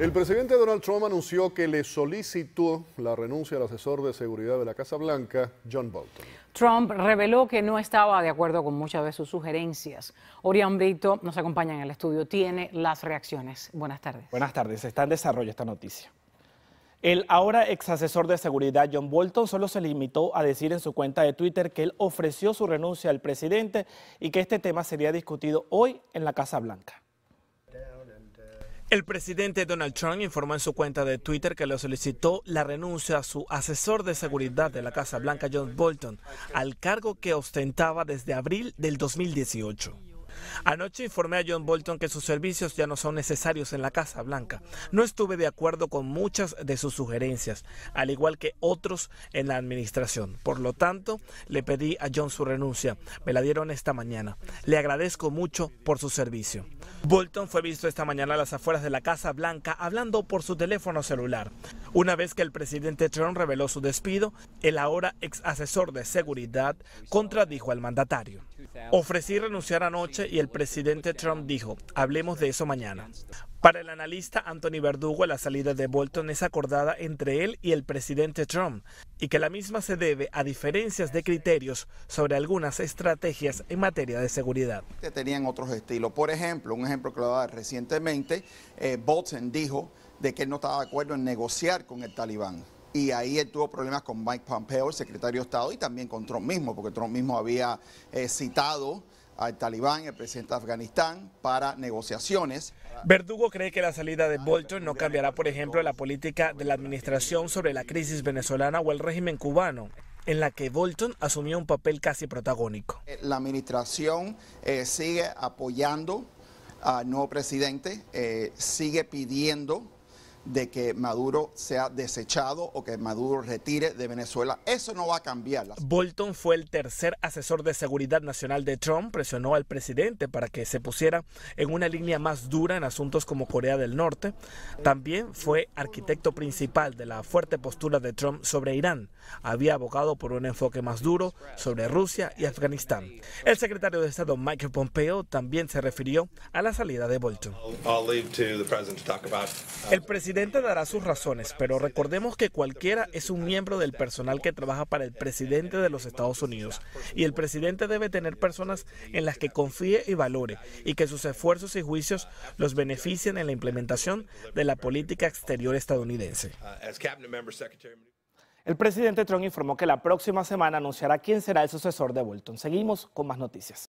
El presidente Donald Trump anunció que le solicitó la renuncia al asesor de seguridad de la Casa Blanca, John Bolton. Trump reveló que no estaba de acuerdo con muchas de sus sugerencias. Orián Brito nos acompaña en el estudio, tiene las reacciones. Buenas tardes. Buenas tardes, está en desarrollo esta noticia. El ahora ex asesor de seguridad John Bolton solo se limitó a decir en su cuenta de Twitter que él ofreció su renuncia al presidente y que este tema sería discutido hoy en la Casa Blanca. El presidente Donald Trump informó en su cuenta de Twitter que le solicitó la renuncia a su asesor de seguridad de la Casa Blanca, John Bolton, al cargo que ostentaba desde abril del 2018. Anoche informé a John Bolton que sus servicios ya no son necesarios en la Casa Blanca. No estuve de acuerdo con muchas de sus sugerencias, al igual que otros en la administración. Por lo tanto, le pedí a John su renuncia. Me la dieron esta mañana. Le agradezco mucho por su servicio. Bolton fue visto esta mañana a las afueras de la Casa Blanca hablando por su teléfono celular. Una vez que el presidente Trump reveló su despido, el ahora ex asesor de seguridad contradijo al mandatario. Ofrecí renunciar anoche y el presidente Trump dijo, hablemos de eso mañana. Para el analista Anthony Verdugo, la salida de Bolton es acordada entre él y el presidente Trump, y que la misma se debe a diferencias de criterios sobre algunas estrategias en materia de seguridad. Tenían otros estilos. Por ejemplo, un ejemplo que lo daba recientemente, eh, Bolton dijo de que él no estaba de acuerdo en negociar con el talibán. Y ahí él tuvo problemas con Mike Pompeo, el secretario de Estado, y también con Trump mismo, porque Trump mismo había eh, citado al talibán, el presidente de Afganistán, para negociaciones. Verdugo cree que la salida de Bolton no cambiará, por ejemplo, la política de la administración sobre la crisis venezolana o el régimen cubano en la que Bolton asumió un papel casi protagónico. Eh, la administración eh, sigue apoyando al nuevo presidente, sigue pidiendo de que Maduro sea desechado o que Maduro retire de Venezuela. Eso no va a cambiar. Bolton fue el tercer asesor de seguridad nacional de Trump, presionó al presidente para que se pusiera en una línea más dura en asuntos como Corea del Norte. También fue arquitecto principal de la fuerte postura de Trump sobre Irán. Había abogado por un enfoque más duro sobre Rusia y Afganistán. El secretario de Estado Michael Pompeo también se refirió a la salida de Bolton. Uh, el presidente el presidente dará sus razones, pero recordemos que cualquiera es un miembro del personal que trabaja para el presidente de los Estados Unidos y el presidente debe tener personas en las que confíe y valore y que sus esfuerzos y juicios los beneficien en la implementación de la política exterior estadounidense. El presidente Trump informó que la próxima semana anunciará quién será el sucesor de Bolton. Seguimos con más noticias.